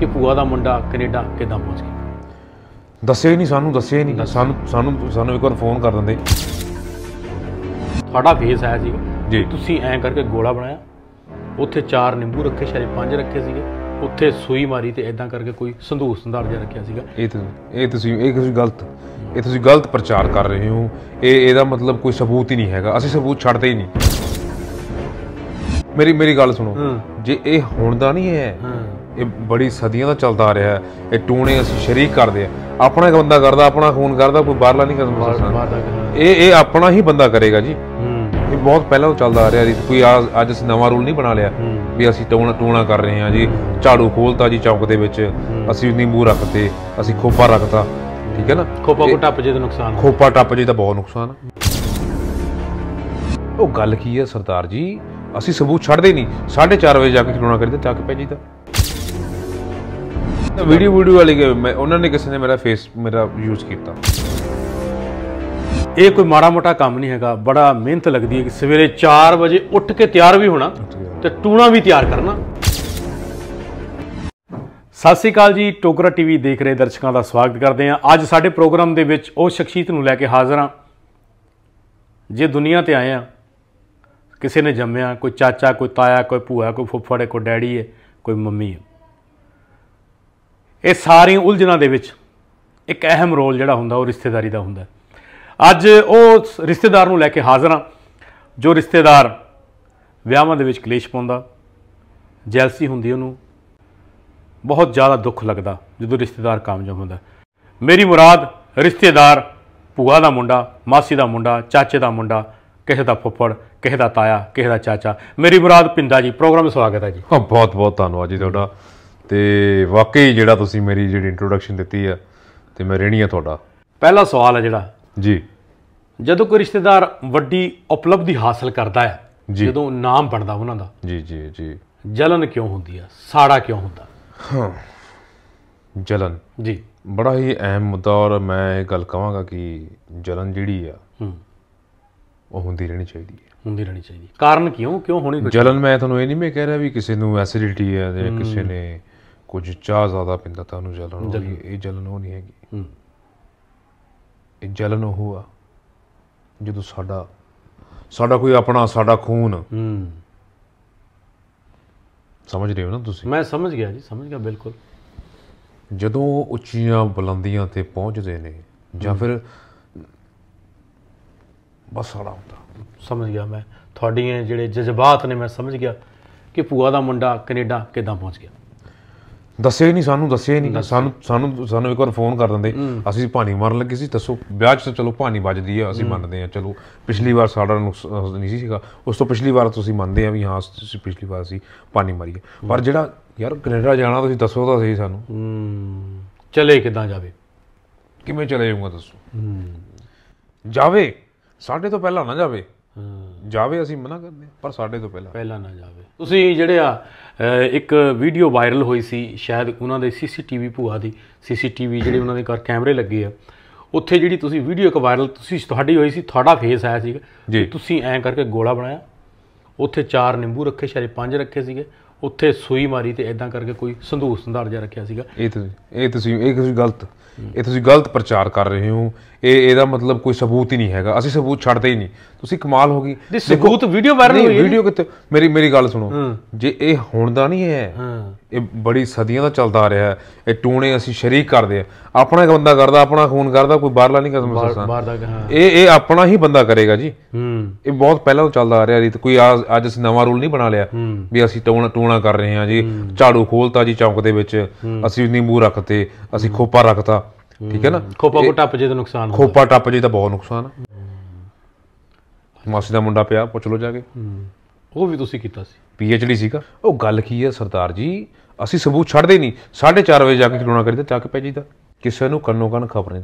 ਕਿ ਭੂਆ ਦਾ ਮੁੰਡਾ ਕੈਨੇਡਾ ਕਿਦਾਂ ਪਹੁੰਚ ਗਿਆ ਦੱਸਿਆ ਹੀ ਨਹੀਂ ਸਾਨੂੰ ਦੱਸਿਆ ਹੀ ਨਹੀਂ ਸਾਨੂੰ ਸਾਨੂੰ ਸਾਨੂੰ ਇੱਕ ਵਾਰ ਫੋਨ ਕਰ ਦਿੰਦੇ ਤੁਹਾਡਾ ਫੇਸ ਆਇਆ ਸੀ ਜੀ ਤੁਸੀਂ ਐਂ ਕਰਕੇ ਗੋਲਾ ਬਣਾਇਆ ਉੱਥੇ ਚਾਰ ਨਿੰਬੂ ਰੱਖੇ ਸ਼ਾਇਦ ਪੰਜ ਰੱਖੇ ਸੀਗੇ ਉੱਥੇ ਸੂਈ ਮਾਰੀ ਤੇ ਐਦਾਂ ਕਰਕੇ ਕੋਈ ਸੰਦੂਕ ਸੰਦਾਰ ਜਿਹਾ ਰੱਖਿਆ ਸੀਗਾ ਇਹ ਤੁਸੀਂ ਇਹ ਤੁਸੀਂ ਇਹ ਤੁਸੀਂ ਗਲਤ ਇਹ ਤੁਸੀਂ ਗਲਤ ਪ੍ਰਚਾਰ ਕਰ ਰਹੇ ਹੋ ਇਹ ਇਹਦਾ ਮਤਲਬ ਕੋਈ ਸਬੂਤ ਹੀ ਨਹੀਂ ਹੈਗਾ ਅਸੀਂ ਸਬੂਤ ਛੱਡਦੇ ਹੀ ਨਹੀਂ ਮੇਰੀ ਮੇਰੀ ਗੱਲ ਸੁਣੋ ਜੇ ਇਹ ਹੁਣ ਦਾ ਨਹੀਂ ਹੈ ਇਹ ਬੜੀ ਸਦੀਆਂ ਤੋਂ ਚੱਲਦਾ ਆ ਰਿਹਾ ਹੈ ਇਹ ਟੂਣੇ ਅਸੀਂ ਸ਼ਰੀਕ ਕਰਦੇ ਆ ਆਪਣਾ ਇੱਕ ਬੰਦਾ ਕਰਦਾ ਆਪਣਾ ਖੂਨ ਕਰਦਾ ਕੋਈ ਬਾਹਰਲਾ ਨਹੀਂ ਕਰਦਾ ਇਹ ਇਹ ਆਪਣਾ ਹੀ ਬੰਦਾ ਕਰੇਗਾ ਜੀ ਇਹ ਬਹੁਤ ਪਹਿਲਾਂ ਤੋਂ ਚੱਲਦਾ ਆ ਰਿਹਾ ਜੀ ਕੋਈ ਅੱਜ ਅਸੀਂ ਨਵਾਂ ਰੂਲ ਨਹੀਂ ਬਣਾ ਲਿਆ ਵੀ ਅਸੀਂ ਟੂਣਾ ਟੂਣਾ ਕਰ ਰਹੇ ਹਾਂ ਜੀ ਝਾੜੂ ਖੋਲਤਾ ਜੀ ਚੌਂਕ ਦੇ ਵਿੱਚ ਅਸੀਂ ਨਿੰਬੂ ਰੱਖਤੇ ਅਸੀਂ ਖੋਪਾ ਰੱਖਤਾ ਠੀਕ ਹੈ ਨਾ ਖੋਪਾ ਕੋ ਟੱਪ ਜੇ ਤਾਂ ਨੁਕਸਾਨ ਖੋਪਾ ਟੱਪ ਜੇ ਤਾਂ ਬਹੁਤ ਨੁਕਸਾਨ ਉਹ ਗੱਲ ਕੀ ਹੈ ਸਰਦਾਰ ਜੀ ਅਸੀਂ ਸਬੂਤ ਛੱਡਦੇ ਨਹੀਂ 4:30 ਵਜੇ ਜਾ ਕੇ ਟੂਣਾ ਕਰੀਦਾ ਚੱਕ ਪੈ ਜੀਦਾ ਵੀਡੀਓ ਵੀਡੀਓ ਵਾਲੀ ਮੈਂ ਉਹਨਾਂ ਨੇ ਕਿਸੇ ਨੇ ਮੇਰਾ ਫੇਸ ਮੇਰਾ ਯੂਜ਼ ਕੀਤਾ ਇਹ ਕੋਈ ਮਾੜਾ ਮੋਟਾ ਕੰਮ ਨਹੀਂ ਹੈਗਾ ਬੜਾ ਮਿਹਨਤ ਲੱਗਦੀ ਹੈ ਕਿ ਸਵੇਰੇ 4 ਵਜੇ ਉੱਠ ਕੇ ਤਿਆਰ ਵੀ ਹੋਣਾ ਤੇ ਟੂਣਾ ਵੀ ਤਿਆਰ ਕਰਨਾ ਸਤਿ ਸ੍ਰੀ ਅਕਾਲ ਜੀ ਟੋਕਰਾ ਟੀਵੀ ਦੇਖ ਰਹੇ ਦਰਸ਼ਕਾਂ ਦਾ ਸਵਾਗਤ ਕਰਦੇ ਹਾਂ ਅੱਜ ਸਾਡੇ ਪ੍ਰੋਗਰਾਮ ਦੇ ਵਿੱਚ ਉਹ ਸ਼ਖਸੀਅਤ ਨੂੰ ਲੈ ਕੇ ਹਾਜ਼ਰ ਹਾਂ ਜੇ ਦੁਨੀਆ ਤੇ ਆਏ ਆ ਕਿਸੇ ਨੇ ਜੰਮਿਆ ਕੋਈ ਚਾਚਾ ਕੋਈ ਤਾਇਆ ਕੋਈ ਭੂਆ ਕੋਈ ਫੁੱਫੜ ਕੋਈ ਡੈਡੀ ਹੈ ਕੋਈ ਮੰਮੀ ਹੈ ਇਹ ਸਾਰੀਆਂ ਉਲਝਣਾਂ ਦੇ ਵਿੱਚ ਇੱਕ ਅਹਿਮ ਰੋਲ ਜਿਹੜਾ ਹੁੰਦਾ ਉਹ ਰਿਸ਼ਤੇਦਾਰੀ ਦਾ ਹੁੰਦਾ ਅੱਜ ਉਹ ਰਿਸ਼ਤੇਦਾਰ ਨੂੰ ਲੈ ਕੇ ਹਾਜ਼ਰ ਹਾਂ ਜੋ ਰਿਸ਼ਤੇਦਾਰ ਵਿਆਹਾਂ ਦੇ ਵਿੱਚ ਕਲੇਸ਼ ਪਾਉਂਦਾ ਜੈਲਸੀ ਹੁੰਦੀ ਉਹਨੂੰ ਬਹੁਤ ਜ਼ਿਆਦਾ ਦੁੱਖ ਲੱਗਦਾ ਜਦੋਂ ਰਿਸ਼ਤੇਦਾਰ ਕਾਮਯਾਬ ਹੁੰਦਾ ਮੇਰੀ ਮੁਰਾਦ ਰਿਸ਼ਤੇਦਾਰ ਭੂਆ ਦਾ ਮੁੰਡਾ ਮਾਸੀ ਦਾ ਮੁੰਡਾ ਚਾਚੇ ਦਾ ਮੁੰਡਾ ਕਿਸੇ ਦਾ ਫੁੱਫੜ ਕਿਸੇ ਦਾ ਤਾਇਆ ਕਿਸੇ ਦਾ ਚਾਚਾ ਮੇਰੀ ਮੁਰਾਦ ਪਿੰਦਾ ਜੀ ਪ੍ਰੋਗਰਾਮ ਵਿੱਚ ਸਵਾਗਤ ਹੈ ਜੀ ਬਹੁਤ ਬਹੁਤ ਧੰਨਵਾਦ ਜੀ ਤੁਹਾਡਾ ਤੇ ਵਾਕਈ ਜਿਹੜਾ ਤੁਸੀਂ ਮੇਰੀ ਜਿਹੜੀ ਇੰਟਰੋਡਕਸ਼ਨ ਦਿੱਤੀ ਆ ਤੇ ਮੈਂ ਰਹਿਣੀ ਆ ਤੁਹਾਡਾ ਪਹਿਲਾ ਸਵਾਲ ਹੈ ਜਿਹੜਾ ਜੀ ਜਦੋਂ ਕੋਈ ਰਿਸ਼ਤੇਦਾਰ ਵੱਡੀ ਉਪਲਬਧੀ ਹਾਸਲ ਕਰਦਾ ਹੈ ਜਦੋਂ ਨਾਮ ਬਣਦਾ ਉਹਨਾਂ ਦਾ ਜੀ ਜੀ ਜੀ ਜਲਨ ਕਿਉਂ ਹੁੰਦੀ ਆ ਸਾੜਾ ਕਿਉਂ ਹੁੰਦਾ ਹਾਂ ਜਲਨ ਜੀ ਬੜਾ ਹੀ ਅਹਿਮ ਮੁੱਦਾ ਔਰ ਮੈਂ ਇਹ ਗੱਲ ਕਹਾਂਗਾ ਕਿ ਜਲਨ ਜਿਹੜੀ ਆ ਹੂੰ ਉਹ ਹੁੰਦੀ ਰਹਿਣੀ ਚਾਹੀਦੀ ਹੈ ਹੁੰਦੀ ਰਹਿਣੀ ਚਾਹੀਦੀ ਕਾਰਨ ਕਿਉਂ ਕਿਉਂ ਹੋਣੀ ਜਲਨ ਮੈਂ ਤੁਹਾਨੂੰ ਇਹ ਨਹੀਂ ਮੈਂ ਕਹਿ ਰਿਹਾ ਵੀ ਕਿਸੇ ਨੂੰ ਐਸਿਡਿਟੀ ਆ ਜਾਂ ਕਿਸੇ ਨੇ ਕੁਝ ਚਾਹ ਜ਼ਿਆਦਾ ਪਿੰਦਾ ਤਾਂ ਉਹਨੂੰ ਜਲਨ ਉਹ ਇਹ ਜਲਨ ਉਹ ਨਹੀਂ ਹੈਗੀ ਇਹ ਜਲਨ ਉਹ ਜਦੋਂ ਸਾਡਾ ਸਾਡਾ ਕੋਈ ਆਪਣਾ ਸਾਡਾ ਖੂਨ ਹੂੰ ਸਮਝ ਰਹੇ ਹੋ ਨਾ ਤੁਸੀਂ ਮੈਂ ਸਮਝ ਗਿਆ ਜੀ ਸਮਝ ਗਿਆ ਬਿਲਕੁਲ ਜਦੋਂ ਉੱਚੀਆਂ ਬੁਲੰਦੀਆਂ ਤੇ ਪਹੁੰਚਦੇ ਨੇ ਜਾਂ ਫਿਰ ਬਸ ਸਾਡਾ ਹੁੰਦਾ ਸਮਝ ਗਿਆ ਮੈਂ ਤੁਹਾਡੀਆਂ ਜਿਹੜੇ ਜਜ਼ਬਾਤ ਨੇ ਮੈਂ ਸਮਝ ਗਿਆ ਕਿ ਭੂਆ ਦਾ ਮੁੰਡਾ ਕੈਨੇਡਾ ਕਿਦਾਂ ਪਹੁੰਚ ਗਿਆ ਦੱਸਿਆ ਹੀ ਨਹੀਂ ਸਾਨੂੰ ਦੱਸਿਆ ਹੀ ਨਹੀਂ ਸਾਨੂੰ ਸਾਨੂੰ ਸਾਨੂੰ ਇੱਕ ਵਾਰ ਫੋਨ ਕਰ ਦਿੰਦੇ ਅਸੀਂ ਪਾਣੀ ਮਾਰਨ ਲੱਗੇ ਸੀ ਦੱਸੋ ਵਿਆਹ 'ਚ ਚਲੋ ਪਾਣੀ ਵੱਜਦੀ ਆ ਅਸੀਂ ਮੰਨਦੇ ਆ ਚਲੋ ਪਿਛਲੀ ਵਾਰ ਸਾਡਾ ਨਹੀਂ ਸੀਗਾ ਉਸ ਤੋਂ ਪਿਛਲੀ ਵਾਰ ਤੁਸੀਂ ਮੰਨਦੇ ਆ ਵੀ ਹਾਂ ਤੁਸੀਂ ਪਿਛਲੀ ਵਾਰ ਸੀ ਪਾਣੀ ਮਾਰੀਏ ਪਰ ਜਿਹੜਾ ਯਾਰ ਕੈਨੇਡਾ ਜਾਣਾ ਤੁਸੀਂ ਦੱਸੋ ਤਾਂ ਸਹੀ ਸਾਨੂੰ ਹੂੰ ਚਲੇ ਕਿਦਾਂ ਜਾਵੇ ਕਿਵੇਂ ਚਲੇ ਜਾਊਗਾ ਦੱਸੋ ਹੂੰ ਜਾਵੇ ਸਾਡੇ ਤੋਂ ਪਹਿਲਾਂ ਨਾ ਜਾਵੇ ਹੂੰ ਜਾਵੇ ਅਸੀਂ ਮਨਾ ਕਰਦੇ ਪਰ ਸਾਡੇ ਤੋਂ ਪਹਿਲਾਂ ਪਹਿਲਾਂ ਨਾ ਜਾਵੇ ਤੁਸੀਂ ਜਿਹੜੇ ਆ ਇੱਕ ਵੀਡੀਓ ਵਾਇਰਲ ਹੋਈ ਸੀ ਸ਼ਾਇਦ ਉਹਨਾਂ ਦੇ ਸੀਸੀਟੀਵੀ ਭੂਆ ਦੀ ਸੀਸੀਟੀਵੀ ਜਿਹੜੇ ਉਹਨਾਂ ਦੇ ਘਰ ਕੈਮਰੇ ਲੱਗੇ ਆ ਉੱਥੇ ਜਿਹੜੀ ਤੁਸੀਂ ਵੀਡੀਓ ਇੱਕ ਵਾਇਰਲ ਤੁਸੀਂ ਤੁਹਾਡੀ ਹੋਈ ਸੀ ਤੁਹਾਡਾ ਫੇਸ ਆਇਆ ਸੀ ਤੁਸੀਂ ਐਂ ਕਰਕੇ ਗੋਲਾ ਬਣਾਇਆ ਉੱਥੇ ਚਾਰ ਨਿੰਬੂ ਰੱਖੇ ਸ਼ਾਇਦ ਪੰਜ ਰੱਖੇ ਸੀਗੇ ਉੱਥੇ ਸੂਈ ਮਾਰੀ ਤੇ ਐਦਾਂ ਕਰਕੇ ਕੋਈ ਸੰਧੂਰ ਸੰਧਾਰ ਜਿਹਾ ਰੱਖਿਆ ਸੀਗਾ ਇਹ ਤੁਸੀਂ ਇਹ ਤੁਸੀਂ ਇਹ ਤੁਸੀਂ ਗਲਤ ਇਹ ਤੁਸੀਂ ਗਲਤ ਪ੍ਰਚਾਰ ਕਰ ਰਹੇ ਹੋ ਇਹ ਇਹਦਾ ਮਤਲਬ ਕੋਈ ਸਬੂਤ ਹੀ ਨਹੀਂ ਹੈਗਾ ਅਸੀਂ ਸਬੂਤ ਛੱਡਦੇ ਹੀ ਨਹੀਂ ਤੁਸੀਂ ਕਮਾਲ ਹੋ ਗਈ ਜੀ ਸਬੂਤ ਵੀਡੀਓ ਵਾਇਰਲ ਹੋਈ ਹੈ ਵੀਡੀਓ ਕਿਤੇ ਮੇਰੀ ਮੇਰੀ ਗੱਲ ਸੁਣੋ ਜੇ ਇਹ ਹੁਣ ਦਾ ਨਹੀਂ ਹੈ ਇਹ ਬੜੀ ਸਦੀਆਂ ਦਾ ਚੱਲਦਾ ਆ ਰਿਹਾ ਹੈ ਇਹ ਟੂਣੇ ਅਸੀਂ ਸ਼ਰੀਕ ਕਰਦੇ ਆ ਆਪਣਾ ਇੱਕ ਬੰਦਾ ਕਰਦਾ ਆਪਣਾ ਖੂਨ ਕਰਦਾ ਕੋਈ ਬਾਹਰਲਾ ਨਹੀਂ ਬਾਹਰ ਦਾ ਹਾਂ ਇਹ ਇਹ ਆਪਣਾ ਹੀ ਬੰਦਾ ਕਰੇਗਾ ਜੀ ਹੂੰ ਇਹ ਬਹੁਤ ਪਹਿਲਾਂ ਤੋਂ ਚੱਲਦਾ ਆ ਰਿਹਾ ਰੀਤ ਕੋਈ ਅੱਜ ਅਸੀਂ ਨਵਾਂ ਰੂਲ ਨਹੀਂ ਬਣਾ ਲਿਆ ਵੀ ਅਸੀਂ ਟੂਣਾ ਟੂਣਾ ਕਰ ਰਹੇ ਹਾਂ ਜੀ ਝਾੜੂ ਖੋਲਤਾ ਜੀ ਚੌਂਕ ਦੇ ਵਿੱਚ ਅਸੀਂ ਨਿੰਬੂ ਰੱਖਤੇ ਅਸੀਂ ਖੋਪਾ ਰੱਖਤਾ ਠੀਕ ਹੈ ਨਾ ਖੋਪਾ ਕੋ ਟੱਪ ਜੇ ਤਾਂ ਨੁਕਸਾਨ ਖੋਪਾ ਟੱਪ ਜੇ ਤਾਂ ਬਹੁਤ ਨੁਕਸਾਨ ਮਾਸੀ ਦਾ ਮੁੰਡਾ ਪਿਆ ਪੁੱਛ ਲੋ ਜਾ ਕੇ ਉਹ ਵੀ ਤੁਸੀਂ ਕੀਤਾ ਸੀ ਪੀਐਚਡੀ ਸੀਗਾ ਉਹ ਗੱਲ ਕੀ ਹੈ ਸਰਦਾਰ ਜੀ ਅਸੀਂ ਸਬੂਤ ਛੱਡਦੇ ਨਹੀਂ 4:30 ਵਜੇ ਜਾ ਕੇ ਖਲੋਣਾ ਕਰੀਦਾ ਚੱਕ ਪੈ ਜੀਦਾ ਕਿਸੇ ਨੂੰ ਕੰਨੋ ਕੰਨ ਖਬਰ ਨਹੀਂ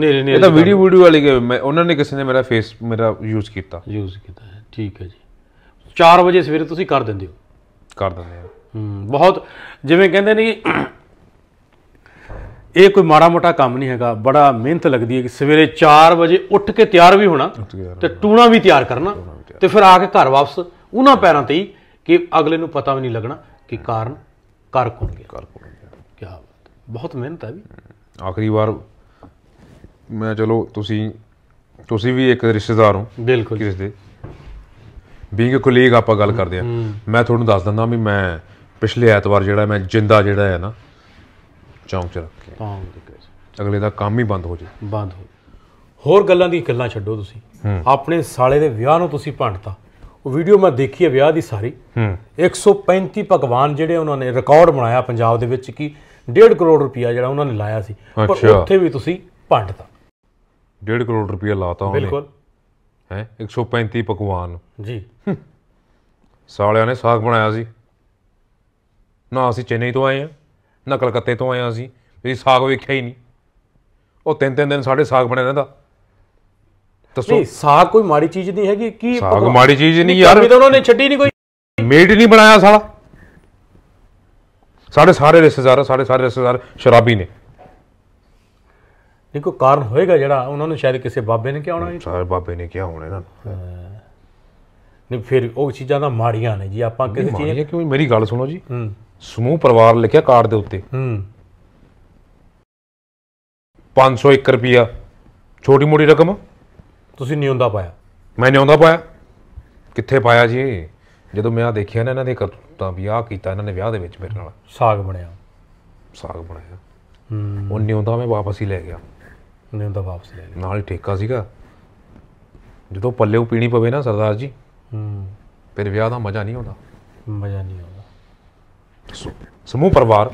ਨਹੀਂ ਨਹੀਂ ਇਹ ਤਾਂ ਵੀਡੀਓ ਵੀਡੀਓ ਵਾਲੀ ਗੇ ਮੈਂ ਉਹਨਾਂ ਨੇ ਕਿਸੇ ਨੇ ਮੇਰਾ ਫੇਸ ਮੇਰਾ ਯੂਜ਼ ਕੀਤਾ ਯੂਜ਼ ਕੀਤਾ ਠੀਕ ਹੈ ਜੀ 4 ਵਜੇ ਸਵੇਰੇ ਤੁਸੀਂ ਕਰ ਦਿੰਦੇ ਹੋ ਕਰ ਦਿੰਦੇ ਹੂੰ ਬਹੁਤ ਜਿਵੇਂ ਕਹਿੰਦੇ ਨੇ ਕਿ ਇਹ ਕੋਈ ਮਾੜਾ ਮੋਟਾ ਕੰਮ ਨਹੀਂ ਹੈਗਾ ਬੜਾ ਮਿਹਨਤ ਲੱਗਦੀ ਹੈ ਕਿ ਸਵੇਰੇ 4 ਵਜੇ ਉੱਠ ਕੇ ਤਿਆਰ ਵੀ ਹੋਣਾ ਤੇ ਟੂਣਾ ਵੀ ਤਿਆਰ ਕਰਨਾ ਤੇ ਫਿਰ ਆ ਕੇ ਘਰ ਵਾਪਸ ਉਹਨਾਂ ਪੈਰਾਂ ਤੇ ਹੀ ਕਿ ਅਗਲੇ ਨੂੰ ਪਤਾ ਵੀ ਨਹੀਂ ਲੱਗਣਾ ਕਿ ਕਾਰਨ ਕਰ ਕੋਣ ਗਿਆ ਕਰ ਕੋਣ ਗਿਆ ਕੀ ਬਾਤ ਬਹੁਤ ਮਿਹਨਤ ਹੈ ਵੀ ਆਖਰੀ ਵਾਰ ਮੈਂ ਚਲੋ ਤੁਸੀਂ ਤੁਸੀਂ ਵੀ ਇੱਕ ਰਿਸ਼ਤੇਦਾਰ ਹੋ ਬਿਲਕੁਲ ਕਿਸ ਦੇ ਵੀ ਅ ਕੋਲੀਗ ਆਪਾਂ ਗੱਲ ਕਰਦੇ ਆ ਮੈਂ ਤੁਹਾਨੂੰ ਦੱਸ ਦਿੰਦਾ ਵੀ ਮੈਂ ਪਿਛਲੇ ਐਤਵਾਰ ਜਿਹੜਾ ਮੈਂ ਜਿੰਦਾ ਜਿਹੜਾ ਹੈ ਨਾ ਚੌਂਕ 'ਚ ਰੱਖ ਕੇ ਪਾਉਣ ਦੀ ਕਰੇ ਅਗਲੇ ਦਾ ਕੰਮ ਹੀ ਬੰਦ ਹੋ ਜੇ ਬੰਦ ਹੋ ਹੋਰ ਗੱਲਾਂ ਦੀ ਗੱਲਾਂ ਛੱਡੋ ਤੁਸੀਂ ਆਪਣੇ ਸਾਲੇ ਦੇ ਵਿਆਹ ਨੂੰ ਤੁਸੀਂ ਭੰਡਤਾ ਉਹ ਵੀਡੀਓ ਮੈਂ ਦੇਖੀ ਹੈ ਵਿਆਹ ਦੀ ਸਾਰੀ 135 ਪਕਵਾਨ ਜਿਹੜੇ ਉਹਨਾਂ ਨੇ ਰਿਕਾਰਡ ਬਣਾਇਆ ਪੰਜਾਬ ਦੇ ਵਿੱਚ ਕਿ 1.5 ਕਰੋੜ ਰੁਪਇਆ ਜਿਹੜਾ ਉਹਨਾਂ ਨੇ ਲਾਇਆ ਸੀ ਪਰ ਉੱਥੇ ਵੀ ਤੁਸੀਂ ਭੰਡਤਾ 1.5 ਕਰੋੜ ਰੁਪਇਆ ਲਾਤਾ ਉਹਨੇ ਬਿਲਕੁਲ ਹੈ 135 ਪਕਵਾਨ ਜੀ ਸਾਲਿਆਂ ਨੇ ਸਾਗ ਬਣਾਇਆ ਸੀ ਨਾ ਅਸੀਂ ਚੇਨਈ ਤੋਂ ਆਏ ਹਾਂ ਨਾ ਕਲਕੱਤੇ ਤੋਂ ਆਇਆ ਸੀ ਵੀ ਸਾਗ ਵੇਖਿਆ ਹੀ ਨਹੀਂ ਉਹ ਤਿੰਨ ਤਿੰਨ ਦਿਨ ਸਾਡੇ ਸਾਗ ਬਣਿਆ ਰਹਿੰਦਾ ਦੱਸੋ ਸਾਗ ਕੋਈ ਮਾੜੀ ਚੀਜ਼ ਨਹੀਂ ਹੈਗੀ ਕੀ ਸਾਗ ਮਾੜੀ ਚੀਜ਼ ਨਹੀਂ ਯਾਰ ਵੀ ਤਾਂ ਉਹਨਾਂ ਨੇ ਛੱਡੀ ਨਹੀਂ ਕੋਈ ਮੇਡ ਨਹੀਂ ਬਣਾਇਆ ਸਾਲਾ ਸਾਡੇ ਸਾਰੇ ਰਿਸ਼ਤੇਦਾਰ ਸਾਡੇ ਸਾਰੇ ਰਿਸ਼ਤੇਦਾਰ ਸ਼ਰਾਬੀ ਨੇ ਦੇਖੋ ਕਾਰਨ ਹੋਏਗਾ ਜਿਹੜਾ ਉਹਨਾਂ ਨੂੰ ਸ਼ਾਇਦ ਕਿਸੇ ਬਾਬੇ ਨੇ ਕਿਹਾ ਹੋਣਾ ਸਾਰੇ ਬਾਬੇ ਨੇ ਕਿਹਾ ਹੋਣਾ ਇਹਨਾਂ ਨੂੰ ਨਹੀਂ ਫਿਰ ਉਹ ਚੀਜ਼ਾਂ ਦਾ ਮਾੜੀਆਂ ਨੇ ਜੀ ਆਪਾਂ ਕਿਸੇ ਚੀਜ਼ ਕਿਉਂ ਮੇਰੀ ਗੱਲ ਸੁਣੋ ਜੀ ਹੂੰ ਸਮੂਹ ਪਰਿਵਾਰ ਲਿਖਿਆ ਕਾਰਡ ਦੇ ਉੱਤੇ ਹੂੰ 501 ਰੁਪਿਆ ਛੋਟੀ ਮੋਟੀ ਰਕਮ ਤੁਸੀਂ ਨਿਉਂਦਾ ਪਾਇਆ ਮੈਂ ਨਿਉਂਦਾ ਪਾਇਆ ਕਿੱਥੇ ਪਾਇਆ ਜੀ ਜਦੋਂ ਮੈਂ ਆ ਦੇਖਿਆ ਨਾ ਇਹਨਾਂ ਦੇ ਤਾਂ ਵਿਆਹ ਕੀਤਾ ਇਹਨਾਂ ਨੇ ਵਿਆਹ ਦੇ ਵਿੱਚ ਮੇਰੇ ਨਾਲ ਸਾਗ ਬਣਿਆ ਸਾਗ ਬਣਿਆ ਹੂੰ ਉਹ ਨਿਉਂਦਾ ਮੈਂ ਵਾਪਸ ਹੀ ਲੈ ਗਿਆ ਨਿਉਂਦਾ ਵਾਪਸ ਲੈ ਲਿਆ ਨਾਲ ਠੇਕਾ ਸੀਗਾ ਜਦੋਂ ਪੱਲੇ ਉਹ ਪੀਣੀ ਪਵੇ ਨਾ ਸਰਦਾਰ ਜੀ ਹੂੰ ਫਿਰ ਵਿਆਹ ਦਾ ਮਜ਼ਾ ਨਹੀਂ ਆਉਂਦਾ ਮਜ਼ਾ ਨਹੀਂ ਆਉਂਦਾ ਸਮੂਹ ਪਰਿਵਾਰ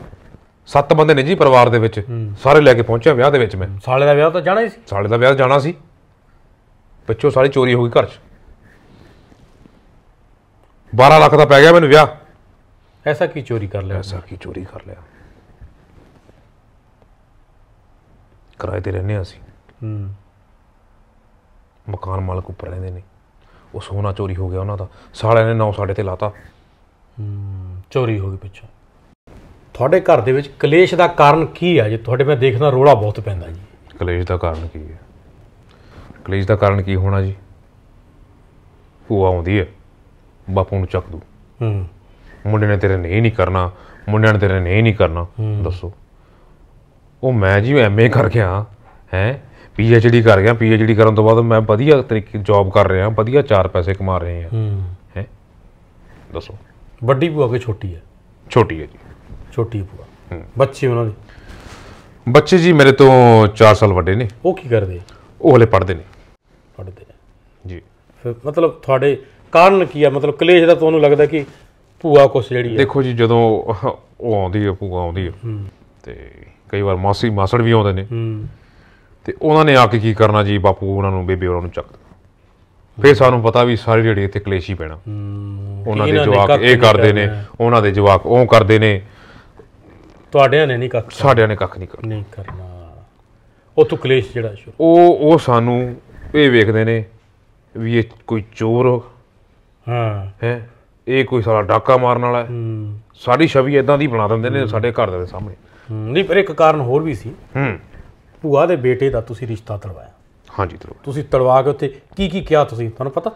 ਸੱਤ ਬੰਦੇ ਨੇ ਜੀ ਪਰਿਵਾਰ ਦੇ ਵਿੱਚ ਸਾਰੇ ਲੈ ਕੇ ਪਹੁੰਚਿਆ ਵਿਆਹ ਦੇ ਵਿੱਚ ਮੈਂ ਸਾਲੇ ਦਾ ਵਿਆਹ ਤਾਂ ਜਾਣਾ ਹੀ ਸੀ ਸਾਲੇ ਦਾ ਵਿਆਹ ਜਾਣਾ ਸੀ ਪਿੱਛੋਂ ਸਾਰੀ ਚੋਰੀ ਹੋ ਗਈ ਘਰ 'ਚ 12 ਲੱਖ ਦਾ ਪੈ ਗਿਆ ਮੈਨੂੰ ਵਿਆਹ ਐਸਾ ਕੀ ਚੋਰੀ ਕਰ ਲਿਆ ਐਸਾ ਕੀ ਚੋਰੀ ਕਰ ਲਿਆ ਕਿਰਾਏ ਤੇ ਰਹਿੰਦੇ ਅਸੀਂ ਹੂੰ ਮਕਾਨ ਮਾਲਕ ਉੱਪਰ ਰਹਿੰਦੇ ਨੇ ਉਹ ਸੋਨਾ ਚੋਰੀ ਹੋ ਗਿਆ ਉਹਨਾਂ ਦਾ ਸਾਲਿਆਂ ਨੇ 9 ਸਾਡੇ ਤੇ ਲਾਤਾ ਹੂੰ ਚੋਰੀ ਹੋ ਗਈ ਪਿੱਛੋਂ ਤੁਹਾਡੇ ਘਰ ਦੇ ਵਿੱਚ ਕਲੇਸ਼ ਦਾ ਕਾਰਨ ਕੀ ਹੈ ਜੇ ਤੁਹਾਡੇ ਮੈਂ ਦੇਖਦਾ ਰੋਲਾ ਬਹੁਤ ਪੈਂਦਾ ਜੀ ਕਲੇਸ਼ ਦਾ ਕਾਰਨ ਕੀ ਹੈ ਕਲੇਸ਼ ਦਾ ਕਾਰਨ ਕੀ ਹੋਣਾ ਜੀ ਭੂਆ ਆਉਂਦੀ ਹੈ ਬਾਪੂ ਨੂੰ ਚੱਕ ਦੂ ਹੂੰ ਮੁੰਡੇ ਨੇ ਤੇਰੇ ਨਹੀਂ ਨਹੀਂ ਕਰਨਾ ਮੁੰਡਿਆਂ ਨੇ ਤੇਰੇ ਨਹੀਂ ਨਹੀਂ ਕਰਨਾ ਦੱਸੋ ਉਹ ਮੈਂ ਜੀ ਐਮਏ ਕਰ ਗਿਆ ਹੈ ਪੀਐਚਡੀ ਕਰ ਗਿਆ ਪੀਐਚਡੀ ਕਰਨ ਤੋਂ ਬਾਅਦ ਮੈਂ ਵਧੀਆ ਤਰੀਕੇ ਜੌਬ ਕਰ ਰਿਹਾ ਵਧੀਆ ਚਾਰ ਪੈਸੇ ਕਮਾ ਰਹੇ ਹਾਂ ਹੈ ਦੱਸੋ ਵੱਡੀ ਭੂਆ ਕਿ ਛੋਟੀ ਹੈ ਛੋਟੀ ਹੈ ਜੀ ਛੋਟੀ ਭੂਆ ਬੱਚੇ ਉਹਨਾਂ ਦੇ ਬੱਚੇ ਜੀ ਮੇਰੇ ਤੋਂ 4 ਸਾਲ ਵੱਡੇ ਨੇ ਉਹ ਕੀ ਕਰਦੇ ਉਹ ਹਲੇ ਪੜ੍ਹਦੇ ਨੇ ਪੜ੍ਹਦੇ ਨੇ ਜੀ ਫਿਰ ਮਤਲਬ ਤੁਹਾਡੇ ਕਾਰਨ ਕੀ ਆ ਮਤਲਬ ਕਲੇਸ਼ ਦਾ ਤੁਹਾਨੂੰ ਲੱਗਦਾ ਕਿ ਭੂਆ ਕੁਛ ਜਿਹੜੀ ਹੈ ਦੇਖੋ ਜੀ ਜਦੋਂ ਉਹ ਆਉਂਦੀ ਹੈ ਭੂਆ ਆਉਂਦੀ ਹੈ ਤੇ ਕਈ ਵਾਰ ਮਾਸੀ ਮਾਸੜ ਵੀ ਆਉਂਦੇ ਨੇ ਤੇ ਉਹਨਾਂ ਨੇ ਆ ਕੇ ਕੀ ਕਰਨਾ ਜੀ ਬਾਪੂ ਉਹਨਾਂ ਨੂੰ ਬੇਬੇ ਉਹਨਾਂ ਨੂੰ ਚੱਕ ਫਿਰ ਸਾਨੂੰ ਪਤਾ ਵੀ ਸਾਰੇ ਜਿਹੜੇ ਇੱਥੇ ਕਲੇਸ਼ ਹੀ ਪੈਣਾ ਉਹਨਾਂ ਦੇ ਜਵਾਕ ਇਹ ਕਰਦੇ ਨੇ ਉਹਨਾਂ ਦੇ ਜਵਾਕ ਉਹ ਕਰਦੇ ਨੇ ਤੁਹਾਡਿਆਂ ਨੇ ਨਹੀਂ ਕੱਖ ਸਾਡਿਆਂ ਨੇ ਕੱਖ ਨਹੀਂ ਕਰਨਾ ਨਹੀਂ ਕਰਨਾ ਉਹ ਤੋਂ ਕਲੇਸ਼ ਜਿਹੜਾ ਸ਼ੁਰੂ ਉਹ ਉਹ ਸਾਨੂੰ ਇਹ ਵੇਖਦੇ ਨੇ ਵੀ ਇਹ ਕੋਈ ਚੋਰ ਹਾਂ ਹੈ ਇਹ ਕੋਈ ਸਾਲਾ ਡਾਕਾ ਮਾਰਨ ਵਾਲਾ ਹੈ ਸਾਡੀ ਛਵੀ ਇਦਾਂ ਦੀ ਬਣਾ ਦਿੰਦੇ ਨੇ ਸਾਡੇ ਘਰ ਦੇ ਸਾਹਮਣੇ ਨਹੀਂ ਪਰ ਇੱਕ ਕਾਰਨ ਹੋਰ ਵੀ ਸੀ ਹੂੰ ਭੂਆ ਦੇ ਬੇਟੇ ਦਾ ਤੁਸੀਂ ਰਿਸ਼ਤਾ ਤਰਵਾਇਆ ਹਾਂਜੀ ਤਲਵਾ ਤੁਸੀਂ ਤਲਵਾ ਕੇ ਉੱਤੇ ਕੀ ਕੀ ਕਿਹਾ ਤੁਸੀਂ ਤੁਹਾਨੂੰ ਪਤਾ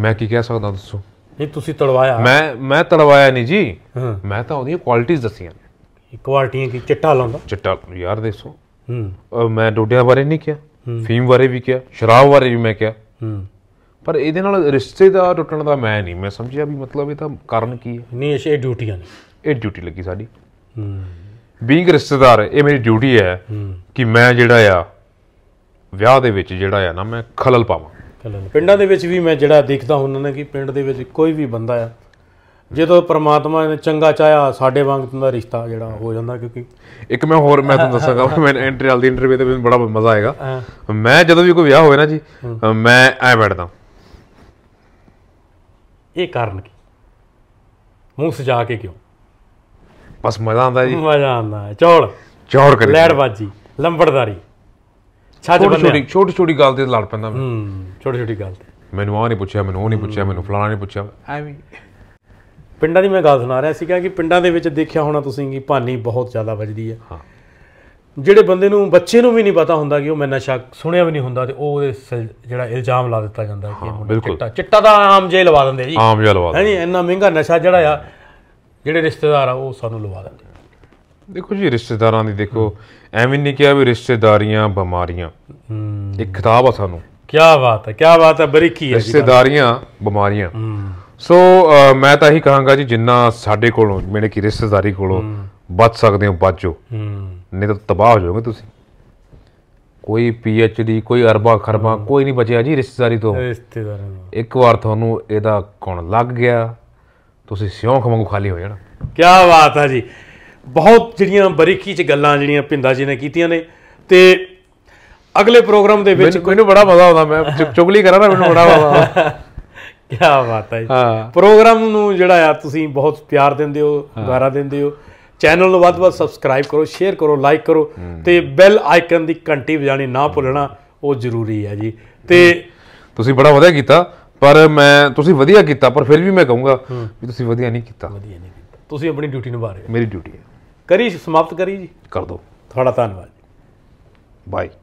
ਮੈਂ ਕੀ ਕਹਿ ਸਕਦਾ ਦੱਸੋ ਨਹੀਂ ਤੁਸੀਂ ਤਲਵਾਇਆ ਮੈਂ ਮੈਂ ਤਲਵਾਇਆ ਨਹੀਂ ਜੀ ਮੈਂ ਤਾਂ ਉਹਦੀਆਂ ਕੁਆਲਿਟੀਆਂ ਦੱਸੀਆਂ ਕੁਆਲਿਟੀਆਂ ਕੀ ਚਿੱਟਾ ਲਾਉਂਦਾ ਚਿੱਟਾ ਯਾਰ ਦੇਖੋ ਹੂੰ ਮੈਂ ਡੋਡਿਆਂ ਬਾਰੇ ਨਹੀਂ ਕਿਹਾ ਫੀਮ ਬਾਰੇ ਵੀ ਕਿਹਾ ਸ਼ਰਾਬ ਬਾਰੇ ਵੀ ਮੈਂ ਕਿਹਾ ਹੂੰ ਪਰ ਇਹਦੇ ਨਾਲ ਰਿਸ਼ਤੇ ਦਾ ਟੁੱਟਣ ਦਾ ਮੈਂ ਨਹੀਂ ਮੈਂ ਸਮਝਿਆ ਵੀ ਮਤਲਬ ਇਹ ਤਾਂ ਕਾਰਨ ਕੀ ਹੈ ਨਹੀਂ ਇਹ ਡਿਊਟੀਆਂ ਨੇ ਇਹ ਡਿਊਟੀ ਲੱਗੀ ਸਾਡੀ ਹੂੰ ਬੀਂਗ ਰਿਸ਼ਤੇਦਾਰ ਇਹ ਮੇਰੀ ਡਿਊਟੀ ਹੈ ਕਿ ਮੈਂ ਜਿਹੜਾ ਆ ਵਿਆਹ ਦੇ ਵਿੱਚ ਜਿਹੜਾ ਆ ਨਾ ਮੈਂ ਖਲਲ ਪਾਵਾਂ ਪਿੰਡਾਂ ਦੇ ਵਿੱਚ ਵੀ ਮੈਂ ਜਿਹੜਾ ਦੇਖਦਾ ਹੁੰਦਾ ਨਾ ਕਿ ਪਿੰਡ ਦੇ ਵਿੱਚ ਕੋਈ ਵੀ ਬੰਦਾ ਆ ਜਦੋਂ ਪ੍ਰਮਾਤਮਾ ਨੇ ਚੰਗਾ ਚਾਹਿਆ ਸਾਡੇ ਵਾਂਗ ਦਾ ਰਿਸ਼ਤਾ ਜਿਹੜਾ ਹੋ ਜਾਂਦਾ ਕਿਉਂਕਿ ਇੱਕ ਮੈਂ ਹੋਰ ਮੈਂ ਤੁਹਾਨੂੰ ਦੱਸਾਂਗਾ ਮੈਂ ਇੰਟਰਵਿਊ ਦੀ ਇੰਟਰਵਿਊ ਤੇ ਮੈਨੂੰ ਬੜਾ ਮਜ਼ਾ ਆਏਗਾ ਮੈਂ ਜਦੋਂ ਵੀ ਕੋਈ ਵਿਆਹ ਹੋਵੇ ਨਾ ਜੀ ਮੈਂ ਐ ਬੈਠਦਾ ਇਹ ਕਾਰਨ ਕੀ ਮੂੰਹ ਸਜਾ ਕੇ ਕਿਉਂ ਬਸ ਮਜ਼ਾ ਆਉਂਦਾ ਜੀ ਮਜ਼ਾ ਆਉਂਦਾ ਚੌੜ ਚੌੜ ਕਰੀ ਲੈੜਬਾਜੀ ਲੰਬੜਦਾਰੀ ਛੋਟੀ ਬੰਦੇ ਛੋਟੀ ਛੋਟੀ ਗੱਲ ਤੇ ਲੜ ਪੈਂਦਾ ਮੈਂ ਹੂੰ ਛੋਟੀ ਛੋਟੀ ਗੱਲ ਤੇ ਮੈਨੂੰ ਆਹ ਨਹੀਂ ਪੁੱਛਿਆ ਮੈਨੂੰ ਉਹ ਨਹੀਂ ਪੁੱਛਿਆ ਮੈਨੂੰ ਫਲਾਣਾ ਨਹੀਂ ਪੁੱਛਿਆ ਐਵੇਂ ਪਿੰਡਾਂ ਦੀ ਮੈਂ ਗੱਲ ਸੁਣਾ ਰਿਹਾ ਸੀਗਾ ਕਿ ਪਿੰਡਾਂ ਦੇ ਵਿੱਚ ਦੇਖਿਆ ਹੋਣਾ ਤੁਸੀਂ ਕਿ ਭਾਨੀ ਬਹੁਤ ਜ਼ਿਆਦਾ ਵੱਜਦੀ ਹੈ ਹਾਂ ਜਿਹੜੇ ਬੰਦੇ ਨੂੰ ਬੱਚੇ ਨੂੰ ਵੀ ਨਹੀਂ ਪਤਾ ਹੁੰਦਾ ਕਿ ਉਹ ਮੈਂ ਨਸ਼ਾ ਸੁਣਿਆ ਵੀ ਨਹੀਂ ਹੁੰਦਾ ਤੇ ਉਹ ਉਹਦੇ ਜਿਹੜਾ ਇਲਜ਼ਾਮ ਲਾ ਦਿੱਤਾ ਜਾਂਦਾ ਕਿ ਮੁੰਡਾ ਚਿੱਟਾ ਚਿੱਟਾ ਦਾ ਆਮ ਜੇ ਲਵਾ ਦਿੰਦੇ ਜੀ ਆਮ ਜੇ ਲਵਾ ਦਿੰਦੇ ਹੈ ਨਹੀਂ ਇੰਨਾ ਮਹਿੰਗਾ ਨਸ਼ਾ ਜਿਹੜਾ ਆ ਜਿਹੜੇ ਰਿਸ਼ਤੇਦਾਰ ਆ ਉਹ ਸਾਨੂੰ ਲਵਾ ਦਿੰਦੇ ਦੇਖੋ ਜੀ ਰਿਸ਼ਤੇਦਾਰਾਂ ਦੀ ਦੇਖੋ ਐਵੇਂ ਨਹੀਂ ਕਿਹਾ ਵੀ ਰਿਸ਼ਤੇਦਾਰੀਆਂ ਬਿਮਾਰੀਆਂ ਇੱਕ ਕਿਤਾਬ ਆ ਸਾਨੂੰ ਕੀ ਬਾਤ ਹੈ ਕੀ ਬਾਤ ਹੈ ਬਰੀਕੀ ਹੈ ਰਿਸ਼ਤੇਦਾਰੀਆਂ ਬਿਮਾਰੀਆਂ ਸੋ ਮੈਂ ਤਾਂ ਇਹੀ ਕਹਾਂਗਾ ਜੀ ਜਿੰਨਾ ਸਾਡੇ ਕੋਲੋਂ ਮੇਰੇ ਕੀ ਰਿਸ਼ਤੇਦਾਰੀ ਕੋਲੋਂ ਬਚ ਸਕਦੇ ਹੋ ਬਚੋ ਨਹੀਂ ਤਾਂ ਤਬਾਹ ਹੋ ਜਾਓਗੇ ਤੁਸੀਂ ਕੋਈ ਪੀਐਚਡੀ ਕੋਈ ਅਰਬਾਂ ਖਰਬਾਂ ਕੋਈ ਨਹੀਂ ਬਚਿਆ ਜੀ ਰਿਸ਼ਤੇਦਾਰੀ ਤੋਂ ਰਿਸ਼ਤੇਦਾਰਾਂ ਇੱਕ ਵਾਰ ਤੁਹਾਨੂੰ ਇਹਦਾ ਕੌਣ ਲੱਗ ਗਿਆ ਤੁਸੀਂ ਸਿਉਂਖ ਵਾਂਗੂ ਖਾਲੀ ਹੋ ਜਾਣਾ ਕੀ ਬਾਤ ਹੈ ਜੀ ਬਹੁਤ ਜਿਹੜੀਆਂ ਬਰੀਕੀ 'ਚ ਗੱਲਾਂ ਜਿਹੜੀਆਂ ਪਿੰਦਾ ਜੀ ਨੇ ਕੀਤੀਆਂ ਨੇ ਤੇ ਅਗਲੇ ਪ੍ਰੋਗਰਾਮ ਦੇ ਵਿੱਚ ਮੈਨੂੰ ਬੜਾ ਮਜ਼ਾ ਆਉਂਦਾ ਮੈਂ ਚੁਗਲੀ ਕਰਾਂ ਨਾ ਮੈਨੂੰ ਬੜਾ ਮਜ਼ਾ ਆਉਂਦਾ ਕੀ ਬਾਤ ਹੈ ਪ੍ਰੋਗਰਾਮ ਨੂੰ ਜਿਹੜਾ ਆ ਤੁਸੀਂ ਬਹੁਤ ਪਿਆਰ ਦਿੰਦੇ ਹੋ ਦੁਆਰਾ ਦਿੰਦੇ ਹੋ ਚੈਨਲ ਨੂੰ ਵੱਧ-ਵੱਧ ਸਬਸਕ੍ਰਾਈਬ ਕਰੋ ਸ਼ੇਅਰ ਕਰੋ ਲਾਈਕ ਕਰੋ ਤੇ ਬੈਲ ਆਈਕਨ ਦੀ ਘੰਟੀ ਵਜਾਣੀ ਨਾ ਭੁੱਲਣਾ ਉਹ ਜ਼ਰੂਰੀ ਹੈ ਜੀ ਤੇ ਤੁਸੀਂ ਬੜਾ ਵਧੀਆ ਕੀਤਾ ਪਰ ਮੈਂ ਤੁਸੀਂ ਵਧੀਆ ਕੀਤਾ ਪਰ ਫਿਰ ਵੀ ਮੈਂ ਕਹੂੰਗਾ ਵੀ ਤੁਸੀਂ ਵਧੀਆ ਨਹੀਂ ਕੀਤਾ ਵਧੀਆ ਨਹੀਂ ਤੁਸੀਂ ਆਪਣੀ ਡਿਊਟੀ ਨਿਭਾ ਰਹੇ ਹੋ ਮੇਰੀ ਡਿਊਟੀ ਹੈ ਕਰੀ ਸਮਾਪਤ ਕਰੀ ਜੀ ਕਰ ਦੋ ਤੁਹਾਡਾ ਧੰਨਵਾਦ ਬਾਏ